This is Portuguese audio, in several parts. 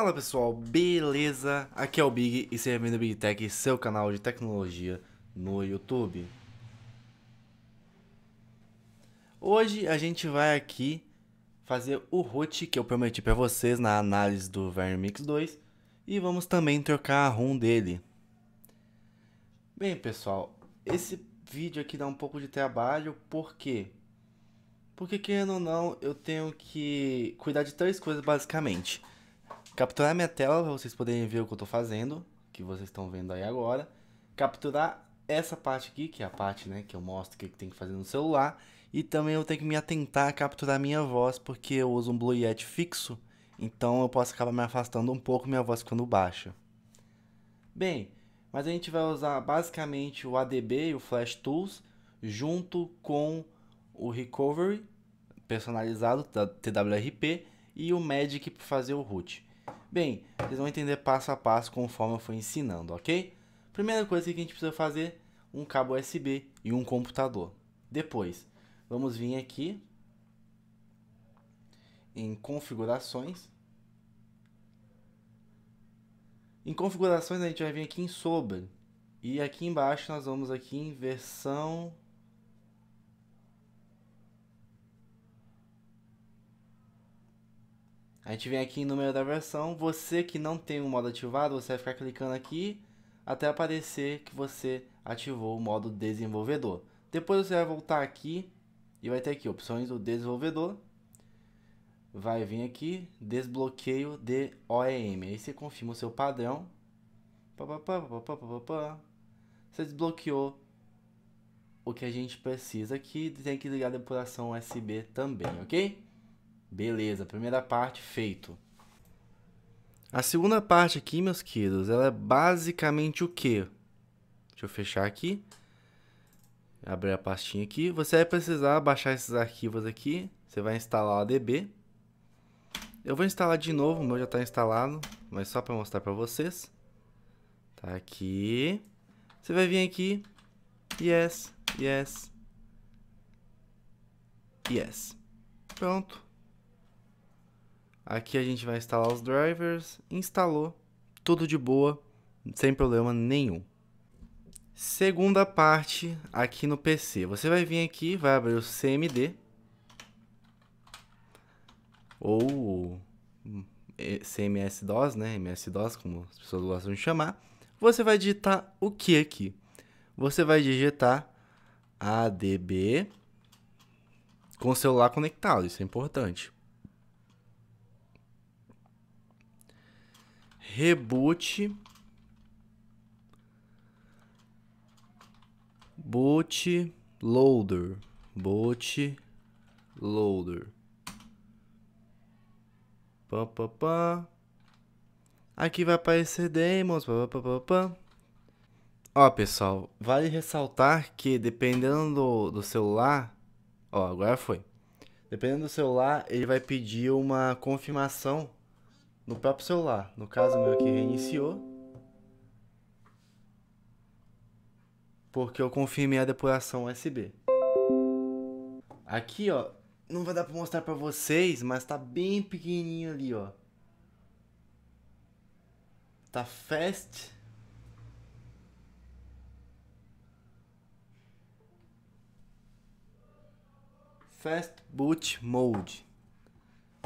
Fala pessoal, beleza? Aqui é o Big e seja bem-vindo ao Big Tech, seu canal de tecnologia no YouTube. Hoje a gente vai aqui fazer o root que eu prometi para vocês na análise do Vermix 2 e vamos também trocar a ROM dele. Bem pessoal, esse vídeo aqui dá um pouco de trabalho, por quê? Porque querendo ou não, eu tenho que cuidar de três coisas basicamente Capturar minha tela para vocês poderem ver o que eu estou fazendo, que vocês estão vendo aí agora. Capturar essa parte aqui, que é a parte né, que eu mostro o que tem que fazer no celular. E também eu tenho que me atentar a capturar minha voz, porque eu uso um Blue Yeti fixo. Então eu posso acabar me afastando um pouco minha voz quando baixa. Bem, mas a gente vai usar basicamente o ADB e o Flash Tools junto com o Recovery personalizado da TWRP e o Magic para fazer o root. Bem, vocês vão entender passo a passo conforme eu for ensinando, ok? Primeira coisa que a gente precisa fazer, um cabo USB e um computador. Depois, vamos vir aqui em configurações. Em configurações a gente vai vir aqui em sobre. E aqui embaixo nós vamos aqui em versão A gente vem aqui no meio da versão. Você que não tem o modo ativado, você vai ficar clicando aqui até aparecer que você ativou o modo desenvolvedor. Depois você vai voltar aqui e vai ter aqui opções do desenvolvedor. Vai vir aqui, desbloqueio de OEM. Aí você confirma o seu padrão. Você desbloqueou o que a gente precisa aqui. Tem que ligar a depuração USB também, ok? Beleza, primeira parte feito. A segunda parte aqui, meus queridos, ela é basicamente o quê? Deixa eu fechar aqui. Abrir a pastinha aqui. Você vai precisar baixar esses arquivos aqui. Você vai instalar o ADB. Eu vou instalar de novo, o meu já está instalado, mas só para mostrar para vocês. Tá aqui. Você vai vir aqui. Yes, yes. Yes. Pronto. Aqui a gente vai instalar os drivers, instalou, tudo de boa, sem problema nenhum. Segunda parte aqui no PC. Você vai vir aqui, vai abrir o CMD ou é, CMS-DOS, né? MS-DOS, como as pessoas gostam de chamar. Você vai digitar o que aqui? Você vai digitar ADB com o celular conectado, isso é importante. reboot boot loader boot loader pá, pá, pá. aqui vai aparecer demos pá, pá, pá, pá. ó pessoal vale ressaltar que dependendo do, do celular ó agora foi dependendo do celular ele vai pedir uma confirmação no próprio celular. No caso meu aqui reiniciou. Porque eu confirmei a depuração USB. Aqui, ó, não vai dar pra mostrar pra vocês, mas tá bem pequenininho ali, ó. Tá fast. Fast Boot Mode.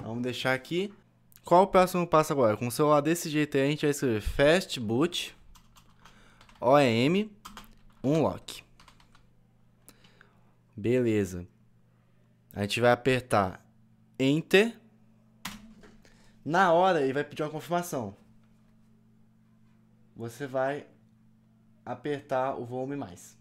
Vamos deixar aqui. Qual o próximo passo agora? Com o celular desse jeito aí, a gente vai escrever fastboot OEM unlock. Beleza. A gente vai apertar enter. Na hora ele vai pedir uma confirmação. Você vai apertar o volume mais.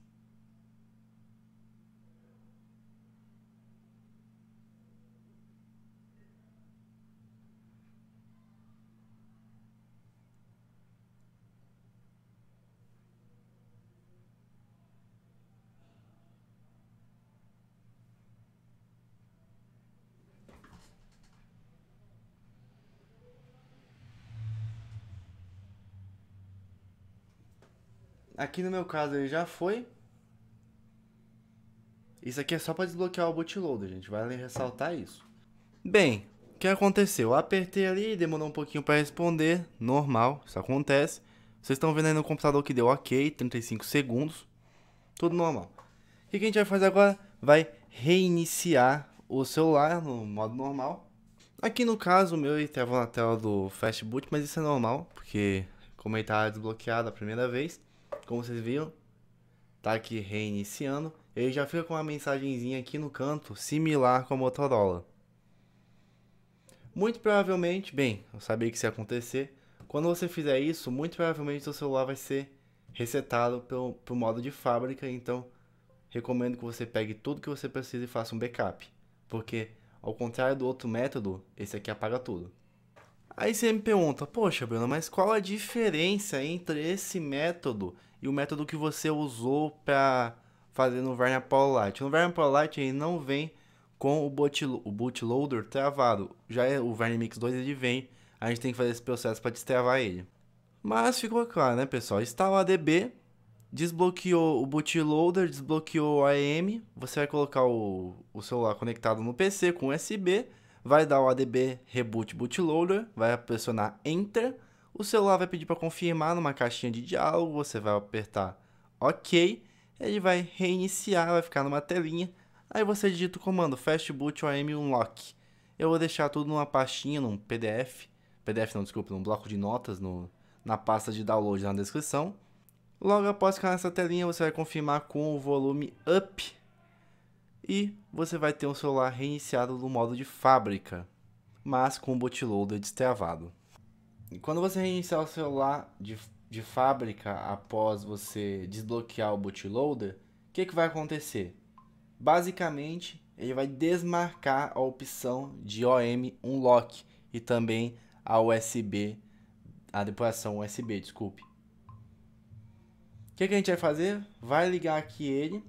Aqui no meu caso ele já foi. Isso aqui é só para desbloquear o bootloader, gente. Vale ressaltar isso. Bem, o que aconteceu? Eu apertei ali, demorou um pouquinho para responder. Normal, isso acontece. Vocês estão vendo aí no computador que deu ok, 35 segundos. Tudo normal. O que a gente vai fazer agora? Vai reiniciar o celular no modo normal. Aqui no caso, o meu estava na tela do Fast Boot, mas isso é normal, porque como ele estava tá desbloqueado a primeira vez, como vocês viram, tá aqui reiniciando. Ele já fica com uma mensagenzinha aqui no canto, similar com a Motorola. Muito provavelmente, bem, eu sabia que isso ia acontecer. Quando você fizer isso, muito provavelmente seu celular vai ser resetado pelo, pro modo de fábrica, então recomendo que você pegue tudo que você precisa e faça um backup, porque ao contrário do outro método, esse aqui apaga tudo. Aí você me pergunta, poxa, Bruno, mas qual a diferença entre esse método e o método que você usou para fazer no Varna Paul Lite? No Varna Paul Lite ele não vem com o, boot, o bootloader travado. Já é o Varna Mix 2 ele vem, a gente tem que fazer esse processo para destravar ele. Mas ficou claro, né, pessoal? Instala ADB, desbloqueou o bootloader, desbloqueou o AM, você vai colocar o, o celular conectado no PC com USB vai dar o ADB Reboot Bootloader, vai pressionar Enter, o celular vai pedir para confirmar numa caixinha de diálogo, você vai apertar OK, ele vai reiniciar, vai ficar numa telinha, aí você digita o comando Fastboot OM Unlock. Eu vou deixar tudo numa pastinha, num PDF, PDF não, desculpa, num bloco de notas, no, na pasta de download na descrição. Logo após ficar nessa telinha, você vai confirmar com o volume up e você vai ter o celular reiniciado no modo de fábrica, mas com o bootloader destravado. E quando você reiniciar o celular de, de fábrica após você desbloquear o bootloader, o que, que vai acontecer? Basicamente, ele vai desmarcar a opção de OM Unlock e também a USB, a depuração USB, desculpe. O que, que a gente vai fazer? Vai ligar aqui ele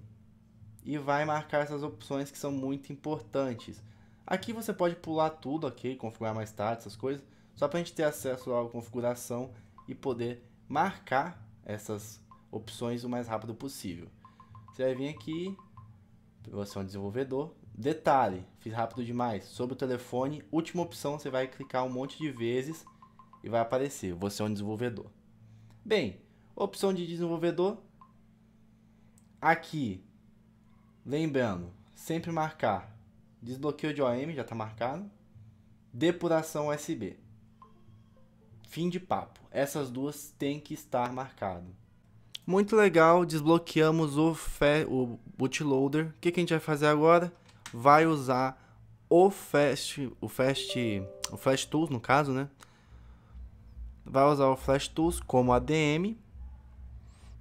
e vai marcar essas opções que são muito importantes. Aqui você pode pular tudo, ok? Configurar mais tarde, essas coisas, só para a gente ter acesso à configuração e poder marcar essas opções o mais rápido possível. Você vai vir aqui, você é um desenvolvedor. Detalhe, fiz rápido demais, sobre o telefone, última opção você vai clicar um monte de vezes e vai aparecer, você é um desenvolvedor. Bem, opção de desenvolvedor, aqui Lembrando, sempre marcar desbloqueio de OM, já está marcado. Depuração USB. Fim de papo. Essas duas têm que estar marcado. Muito legal, desbloqueamos o, o bootloader. O que, que a gente vai fazer agora? Vai usar o Fast, o Fast, o Flash Tools no caso, né? Vai usar o Flash Tools como ADM.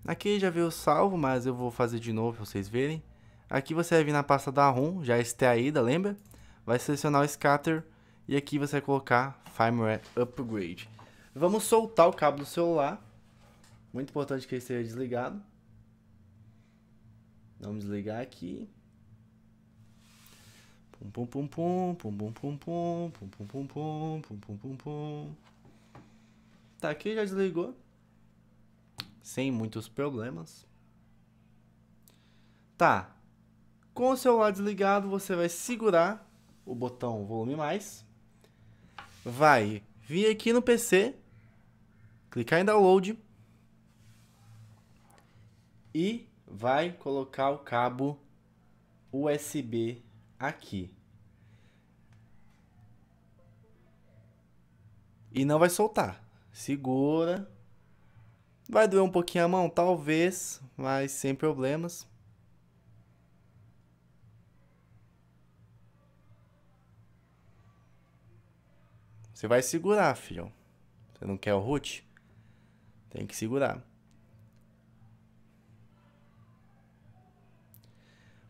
Aqui já veio salvo, mas eu vou fazer de novo para vocês verem. Aqui você vai vir na pasta da ROM, já extraída, lembra? Vai selecionar o scatter e aqui você vai colocar firmware upgrade. Vamos soltar o cabo do celular. Muito importante que ele esteja desligado. Vamos desligar aqui. Pum pum pum pum, pum pum pum pum, pum pum pum pum, pum pum pum pum. Tá aqui, já desligou. Sem muitos problemas. Tá, com o celular desligado, você vai segurar o botão volume mais, vai vir aqui no PC, clicar em download e vai colocar o cabo USB aqui. E não vai soltar. Segura. Vai doer um pouquinho a mão, talvez, mas sem problemas. Você vai segurar, filho. Você não quer o root? Tem que segurar.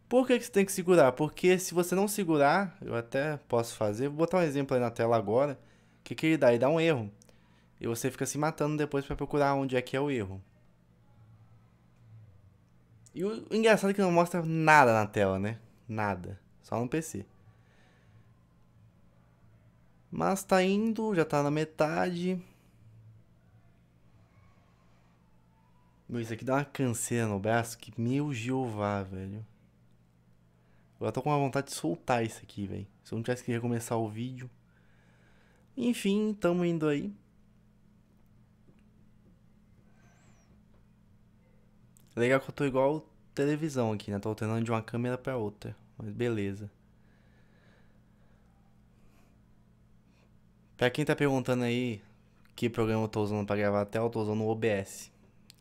Por que, que você tem que segurar? Porque se você não segurar, eu até posso fazer, vou botar um exemplo aí na tela agora. O que, que ele dá? Ele dá um erro. E você fica se matando depois para procurar onde é que é o erro. E o engraçado é que não mostra nada na tela, né? Nada. Só no PC. Mas tá indo, já tá na metade. Meu, isso aqui dá uma canseira no braço que, meu Jeová, velho. Eu tô com uma vontade de soltar isso aqui, velho. Se eu não tivesse que recomeçar o vídeo. Enfim, tamo indo aí. Legal que eu tô igual televisão aqui, né? Tô alternando de uma câmera pra outra. Mas beleza. Pra quem tá perguntando aí que programa eu tô usando pra gravar a tela, eu tô usando o OBS,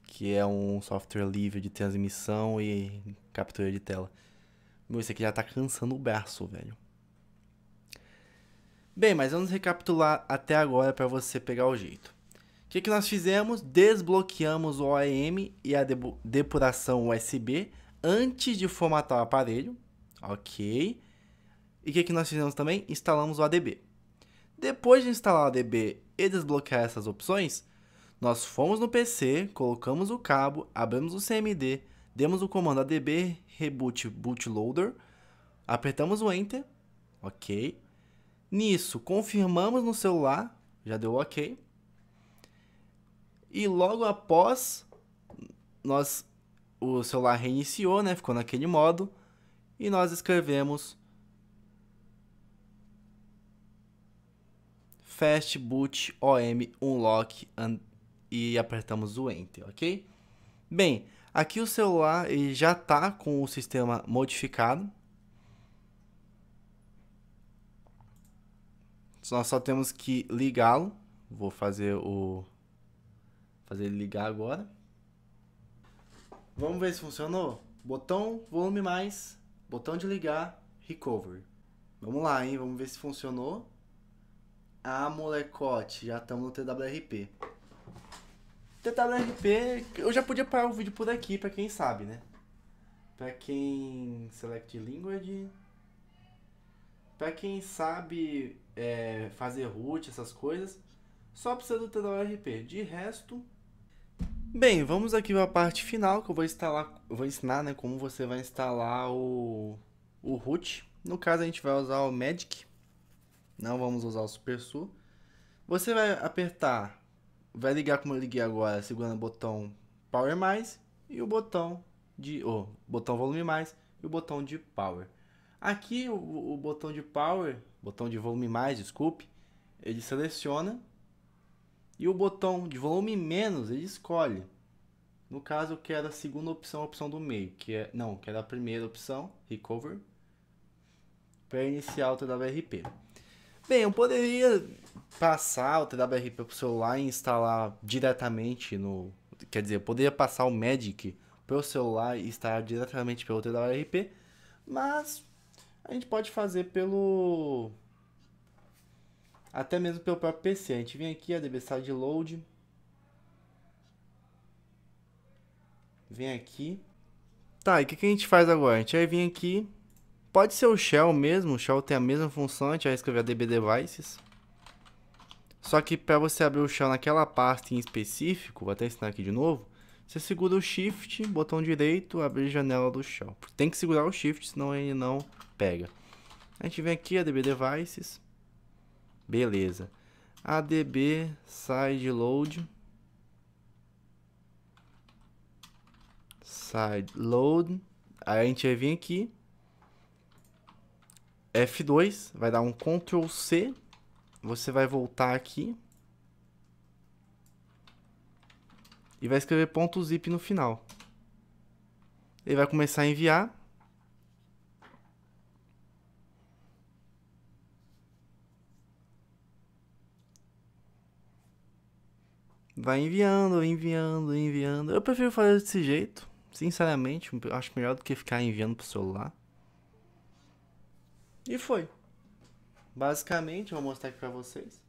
que é um software livre de transmissão e captura de tela. Meu, isso aqui já tá cansando o braço, velho. Bem, mas vamos recapitular até agora para você pegar o jeito. O que, que nós fizemos? Desbloqueamos o OEM e a depuração USB antes de formatar o aparelho. Ok. E o que, que nós fizemos também? Instalamos o ADB. Depois de instalar o ADB e desbloquear essas opções, nós fomos no PC, colocamos o cabo, abrimos o CMD, demos o comando adb reboot bootloader, apertamos o enter, ok. Nisso, confirmamos no celular, já deu ok. E logo após, nós o celular reiniciou, né? Ficou naquele modo. E nós escrevemos fast boot om unlock and, e apertamos o enter, ok? Bem, aqui o celular ele já está com o sistema modificado. Nós só temos que ligá-lo. Vou fazer o fazer ele ligar agora. Vamos ver se funcionou. Botão volume mais, botão de ligar, recover. Vamos lá, hein? Vamos ver se funcionou. Ah, molecote, já estamos no TWRP. TWRP, eu já podia parar o vídeo por aqui, pra quem sabe, né? Pra quem select language. Pra quem sabe é, fazer root, essas coisas. Só precisa do TWRP. De resto... Bem, vamos aqui para a parte final, que eu vou instalar, eu vou ensinar, né, como você vai instalar o, o root. No caso, a gente vai usar o Magic. Não vamos usar o Super Su. Você vai apertar, vai ligar como eu liguei agora, segurando o botão Power mais e o botão de, oh, botão volume mais e o botão de Power. Aqui o, o botão de Power, botão de volume mais, desculpe, ele seleciona e o botão de volume menos ele escolhe. No caso, eu quero é a segunda opção, a opção do meio, que é. Não, quero é a primeira opção, Recover, para iniciar o TWRP. Bem, eu poderia passar o TWRP pro celular e instalar diretamente no. Quer dizer, eu poderia passar o Magic pro celular e instalar diretamente pelo TWRP, mas a gente pode fazer pelo. Até mesmo pelo próprio PC. A gente vem aqui, ADB Side Load. Vem aqui. Tá, e o que, que a gente faz agora? A gente vai vir aqui Pode ser o shell mesmo, o shell tem a mesma função, a gente vai escrever adb devices. Só que para você abrir o shell naquela pasta em específico, vou até ensinar aqui de novo, você segura o shift, botão direito, abrir janela do shell. Tem que segurar o shift, senão ele não pega. A gente vem aqui, adb devices, beleza. adb side load, side load, aí a gente vai vir aqui, F2, vai dar um Ctrl C, você vai voltar aqui e vai escrever ponto .zip no final. Ele vai começar a enviar. Vai enviando, enviando, enviando. Eu prefiro fazer desse jeito, sinceramente, acho melhor do que ficar enviando pro celular. E foi. Basicamente, vou mostrar aqui pra vocês.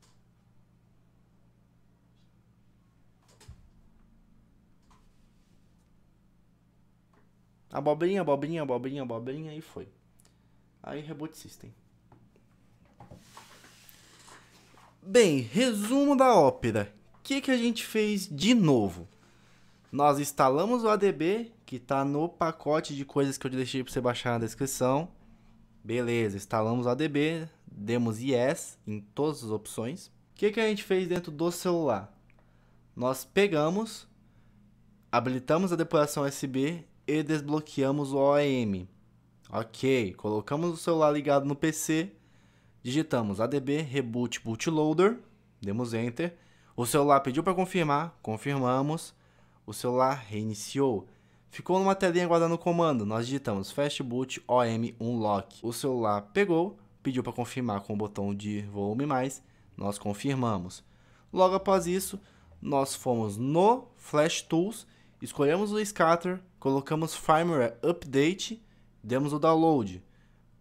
Abobrinha, abobrinha, abobrinha, abobrinha e foi. Aí reboot system. Bem, resumo da ópera. O que, que a gente fez de novo? Nós instalamos o ADB, que está no pacote de coisas que eu deixei para você baixar na descrição. Beleza, instalamos o ADB, demos yes em todas as opções. O que, que a gente fez dentro do celular? Nós pegamos, habilitamos a depuração USB e desbloqueamos o OEM. Ok, colocamos o celular ligado no PC, digitamos ADB reboot bootloader, demos enter. O celular pediu para confirmar, confirmamos. O celular reiniciou. Ficou numa telinha guardando o comando, nós digitamos fastboot om unlock. O celular pegou, pediu para confirmar com o botão de volume mais, nós confirmamos. Logo após isso, nós fomos no Flash Tools, escolhemos o Scatter, colocamos Firmware Update, demos o download.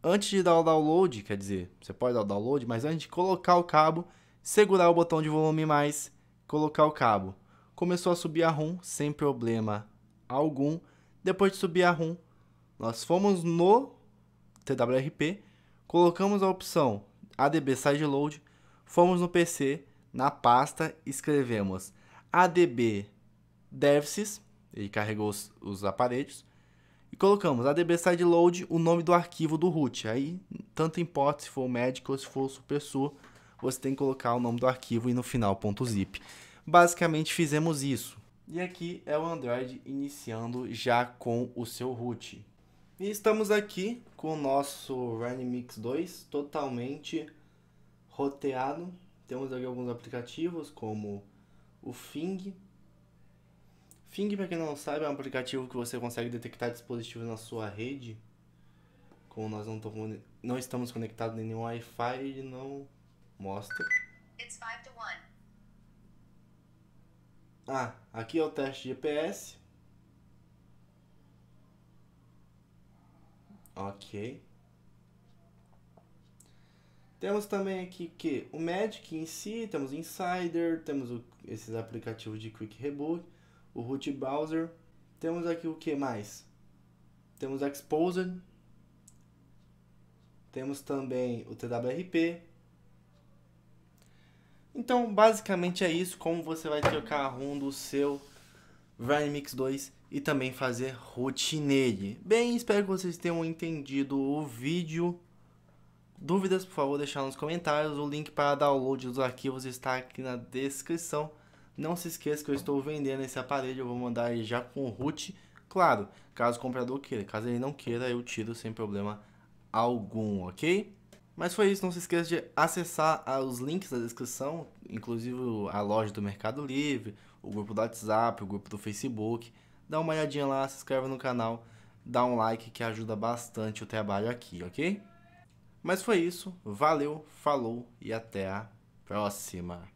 Antes de dar o download, quer dizer, você pode dar o download, mas antes de colocar o cabo, segurar o botão de volume mais, colocar o cabo. Começou a subir a ROM sem problema algum depois de subir a ROM. Nós fomos no TWRP, colocamos a opção ADB Sideload, fomos no PC, na pasta, escrevemos ADB devices ele carregou os, os aparelhos, e colocamos ADB Sideload, o nome do arquivo do root. Aí, tanto importa se for o médico ou se for o SuperSUR, você tem que colocar o nome do arquivo e no final, ponto .zip. Basicamente fizemos isso. E aqui é o Android iniciando já com o seu root. E estamos aqui com o nosso Mix 2 totalmente roteado. Temos aqui alguns aplicativos como o Fing. Fing, para quem não sabe, é um aplicativo que você consegue detectar dispositivos na sua rede. Como nós não, não estamos conectados em nenhum Wi-Fi, ele não mostra. It's five to one. Ah, aqui é o teste GPS. Ok. Temos também aqui que o Magic em si, temos Insider, temos o, esses aplicativos de Quick Reboot, o Root Browser. Temos aqui o que mais? Temos Exposed. Temos também o TWRP, então, basicamente é isso, como você vai trocar a ROM do seu Ryan Mix 2 e também fazer root nele. Bem, espero que vocês tenham entendido o vídeo. Dúvidas, por favor, deixar nos comentários. O link para download dos arquivos está aqui na descrição. Não se esqueça que eu estou vendendo esse aparelho, eu vou mandar ele já com root. Claro, caso o comprador queira, caso ele não queira, eu tiro sem problema algum, ok? Mas foi isso, não se esqueça de acessar ah, os links da descrição, inclusive a loja do Mercado Livre, o grupo do WhatsApp, o grupo do Facebook. Dá uma olhadinha lá, se inscreve no canal, dá um like que ajuda bastante o trabalho aqui, ok? Mas foi isso, valeu, falou e até a próxima!